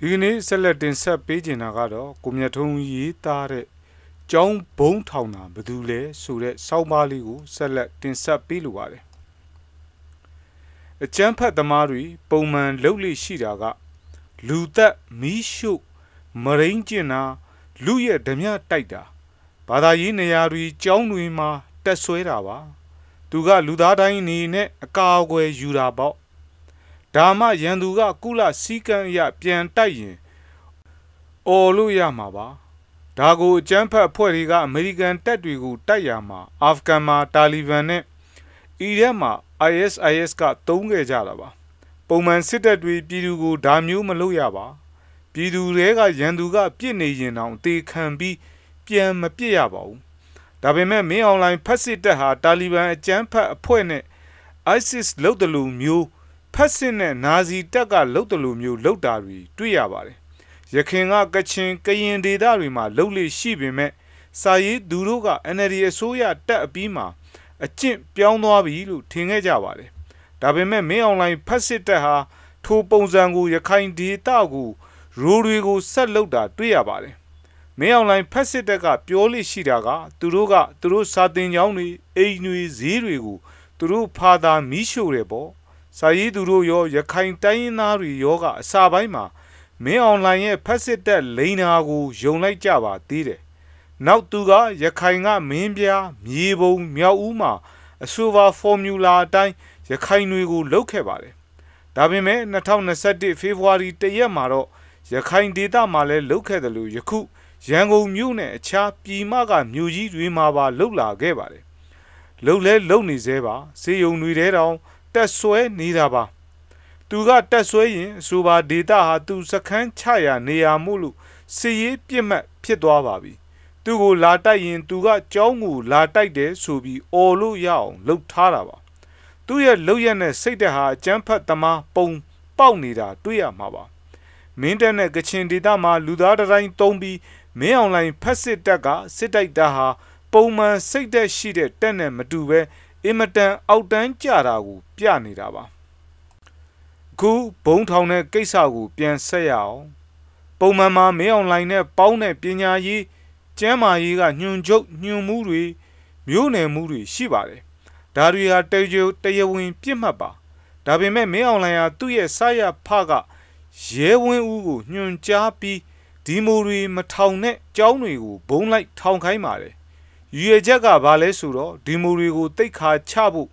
ဒီကနေ့ဆက်လက်တင်ဆက်ပေးကျင်တာကတော့ကိုမြတ်ထုံးရေးသားတဲ့ကျောင်းဘုံထောင်တာဘသူလဲဆိုတဲ့စောင်းပါးလေးကိုဆက်လက်တင်ဆက်ပေးလိုပါတယ်အကျန်းဖတ်သမားတွေပုံမှန်လှုပ်လိရှိတာကလူသက်မီးရှို့မရင်းကျင်တာလူရဲ့ဓမြတိုက်တာဘာသာရေးနေရာတွေကျောင်းတွေမှာတက်ဆွဲတာပါ သူက လူသားတိုင်းအနေနဲ့အကာအကွယ်ယူတာပေါ့ဒါမှရန်သူက ကုလစည်းကမ်းအရပြန်တိုက်ရင်အော်လို့ရမှာပါဒါကိုအကြမ်းဖက်ဖွဲ့တွေကအမေရိကန်တပ်တွေကိုတိုက်ရမှာအာဖဂန်မှာတာလီဘန်နဲ့အီရတ်မှာ ISIS ကတုံးခဲ့ကြတာပါပုံမှန်စစ်တပ်တွေပြည်သူကိုဒါမျိုးမလုပ်ရပါပြည်သူတွေကရန်သူကပြစ်နေရင်တောင်တေခံပြီးပြန်မပြစ်ရပါဘူးဒါပေမဲ့မင်းအွန်လိုင်းဖက်စစ်တပ်ဟာတာလီဘန်အကြမ်းဖက်အဖွဲ့နဲ့ ISIS လုတ်တယ်လို့မျိုးဖက်စစ်နဲ့နာဇီတက်ကလှုပ်တယ်လို့မျိုးလှုပ်တာတွေတွေ့ရပါတယ်ရခင်ကကချင်ကရင်ဒေသတွေမှာလှုပ်လေရှိပေမဲ့စာရေးသူတို့က NLD အစိုးရတက်အပြီးမှာအကျင့်ပြောင်းသွားပြီလို့ထင်ခဲ့ကြပါတယ်ဒါပေမဲ့မင်းအွန်လိုင်းဖက်စစ်တက်ဟာထိုပုံစံကို ရခိုင်ဒေသကို ရိုးတွေကိုဆက်လုပ်တာ တွေ့ရပါတယ်မင်းအွန်လိုင်းဖက်စစ်တက်ကပြောလို့ရှိတာက သူတို့ကသူတို့စာတင်ကြောင်းတွေအိမ်တွေဈေးတွေကိုသူတို့ဖာသာမီးရှို့တယ်ပေါ့။စာရေးသူတို့ရော ရခိုင်တိုင်းရင်းသားတွေရောကအစာပိုင်းမှာမင်းအွန်လိုင်းရဲ့ဖက်စစ်တက် လိန်နာကိုယုံလိုက်ကြပါသေးတယ်။နောက်သူက ရခိုင်ကမင်းပြားမြေပုံမြောက်ဦးမှာအဆိုပါဖော်မြူလာအတိုင်းရခိုင်တွေကိုလုတ်ခဲ့ပါတယ်။ဒါပေမဲ့2021ဖေဖော်ဝါရီ1ရက်မှာတော့ရခိုင်ဒေသမှာလည်းလုတ်ခဲ့တယ်လို့ယခုရန်ကုန်မြို့နဲ့အခြားပြည်မကမြို့ကြီးတွေမှာပါလုတ်လာခဲ့ပါတယ်။လုတ်လဲလုတ်နေသေးပါ။စေယုံတွေတဲတောင်တက်ဆွဲနေတာပါ သူကတက်ဆွဲရင်အဆိုပါဒေတာဟာသူစခန်းချရာနေရာမှုလို့စီရေးပြစ်မှတ်ဖြစ်သွားပါပြီသူကိုလာတိုက်ရင် သူကကြောင်းကိုလာတိုက်တယ်ဆိုပြီးအော်လို့ရအောင်လှုပ်ထားတာပါ သူ့ရဲ့လှုပ်ရက်နဲ့စိတ်ဓာတ်ဟာအကျန်းဖတ်သမားပုံပေါက်နေတာတွေ့ရမှာပါမင်းတက်နဲ့ကချင်ဒေသမှာလူသားတိုင်းတုံးပြီးမင်းအွန်လိုင်းဖက်စစ်တက်ကစစ်တိုက်တာဟာပုံမှန်စိတ်သက်ရှိတဲ့တက်နဲ့မတူပဲအင်မတန်အောက်တန်းကြတာကိုပြနေတာပါခုဘုံထောင်တဲ့ကိစ္စကို ပြန်ဆက်ရအောင် ပုံမှန်မှာမင်းအွန်လိုင်းနဲ့ပေါင်းတဲ့ပညာရေးကျမ်းမာရေးကညွန်ချုပ်ညွန်မှုတွေမျိုးနယ်မှုတွေရှိပါတယ်ဒါတွေဟာတေဂျိုတရားဝင်ပြစ်မှတ်ပါဒါပေမဲ့မင်းအွန်လိုင်းဟာသူ့ရဲ့စရဖကရဲဝင်းဦးကိုညွန်ကြားပြီးဒီမိုတွေမထောင်နဲ့ကျောင်းတွေကိုဘုံလိုက်ထောင်ခိုင်းပါတယ်ရည်ရချက်ကဘာလဲဆိုတော့ဒီမူတွေကိုတိတ်ခါချဖို့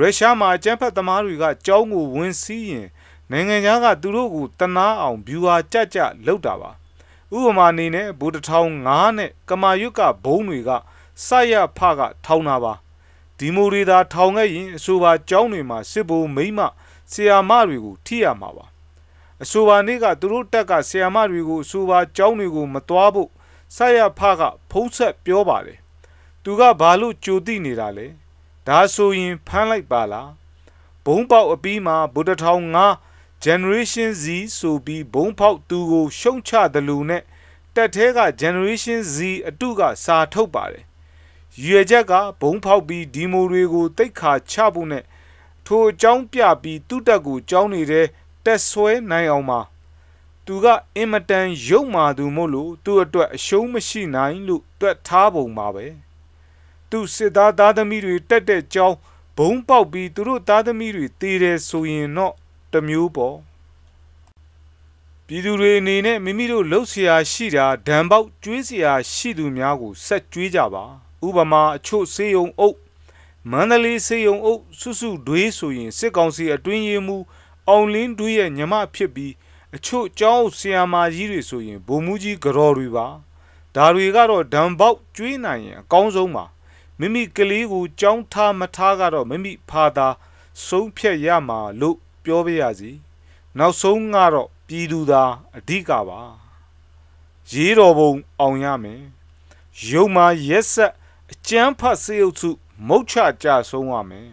ရုရှားမှာအကြမ်းဖက်သမားတွေကကြောင်းကိုဝင်စီးရင်နိုင်ငံသားက သူတို့ကိုတနာအောင် viewer ကြကြလောက်တာပါဥပမာအနေနဲ့ဘူတထောင်9နဲ့ကမာရွတ်ကဘုံတွေကစရဖကထောင်တာပါဒီမူတွေသာ ထောင်ခဲ့ရင်အဆိုပါကြောင်းတွေမှာစစ်ဘိုးမိမဆီယာမတွေကို ထိရမှာပါအဆိုပါနေ့ကသူတို့တက်ကဆီယာမတွေကိုအဆိုပါကြောင်းတွေကိုမတွားဖို့စရဖကဖုံးဆက်ပြောပါတယ်သူကဘာလို့ကြိုသိနေတာလဲဒါဆိုရင်ဖမ်းလိုက်ပါလားဘုံပေါက်အပီးမှာဗုဒ္ဓထောင်ငါ generation z ဆိုပြီးဘုံပေါက်သူကိုရှုံချတယ်လို့နဲ့တက်သေးက generation z အတုကစာထုတ်ပါတယ်ရွေချက်ကဘုံဖောက်ပြီးဒီမိုတွေကိုတိတ်ခါချဖို့နဲ့ထိုအကြောင်းပြပြီးသူ့တက်ကိုကြောင်းနေတဲ့တက်ဆွဲနိုင်အောင်မှာသူကအင်မတန်ရုပ်မာသူမို့လို့သူ့အတွက်အရှုံးမရှိနိုင်လို့တွက်ထားပုံပါပဲ။သူစစ်သားသားသမီးတွေတက်တဲ့ကြောင်းဘုံပေါက်ပြီးသူတို့သားသမီးတွေတည်တယ်ဆိုရင်တော့တမျိုးပေါ့ပြည်သူတွေအနေနဲ့မိမိတို့လှုပ်ရှားရှိတာဓာန်ပေါက်ကျွေးစရာရှိသူများကိုဆက်ကျွေးကြပါ ဥပမာအချို့စေယုံအုပ်မန္တလေးစေယုံအုပ်စုစုဒွေးဆိုရင်စစ်ကောင်စီအတွင်းရေးမှု အောင်လင်းဒွေးရဲ့ညမဖြစ်ပြီး အချို့ကျောင်းဆရာမကြီးတွေဆိုရင်ဗိုလ်မှူးကြီးကြော်တွေပါဒါတွေကတော့ဓာန်ပေါက်ကျွေးနိုင်ရင်အကောင်းဆုံးပါမိမိကလေးကိုကြောင်းထားမထားကတော့မိမိဖာသာ ဆုံးဖြတ်ရမှာလို့ပြောပြရစီ နောက်ဆုံးကတော့ပြည်သူသာအဓိကပါရေးတော်ပုံအောင်ရမယ်ရုံမှာရက်ဆက်အကျန်းဖတ်စေုပ်စု မုတ်ချကြဆုံးရမယ်